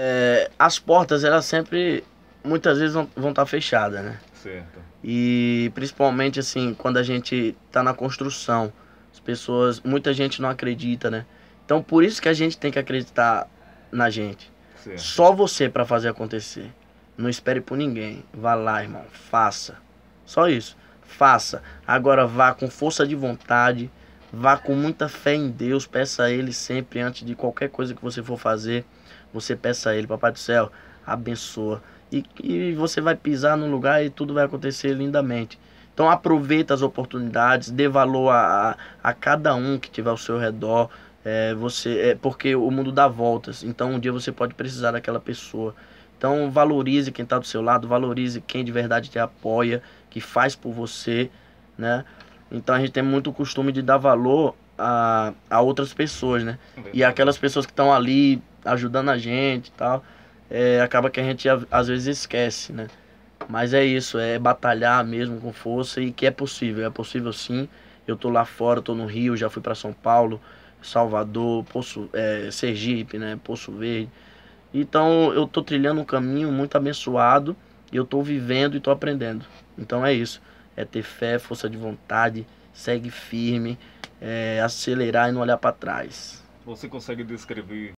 é, as portas, elas sempre, muitas vezes, vão estar tá fechadas, né? Certo. E principalmente, assim, quando a gente está na construção, as pessoas, muita gente não acredita, né? Então, por isso que a gente tem que acreditar na gente. Certo. Só você para fazer acontecer. Não espere por ninguém. Vá lá, irmão. Faça. Só isso. Faça. Agora vá com força de vontade, Vá com muita fé em Deus, peça a Ele sempre, antes de qualquer coisa que você for fazer, você peça a Ele, Papai do Céu, abençoa. E, e você vai pisar no lugar e tudo vai acontecer lindamente. Então aproveita as oportunidades, dê valor a, a, a cada um que tiver ao seu redor. É, você é, Porque o mundo dá voltas, então um dia você pode precisar daquela pessoa. Então valorize quem está do seu lado, valorize quem de verdade te apoia, que faz por você, né? Então a gente tem muito costume de dar valor a, a outras pessoas, né? E aquelas pessoas que estão ali ajudando a gente e tal, é, acaba que a gente às vezes esquece, né? Mas é isso, é batalhar mesmo com força e que é possível, é possível sim. Eu tô lá fora, tô no Rio, já fui para São Paulo, Salvador, Poço, é, Sergipe, né? Poço Verde. Então eu tô trilhando um caminho muito abençoado e eu tô vivendo e tô aprendendo. Então é isso é ter fé, força de vontade, segue firme, é acelerar e não olhar para trás. Você consegue descrever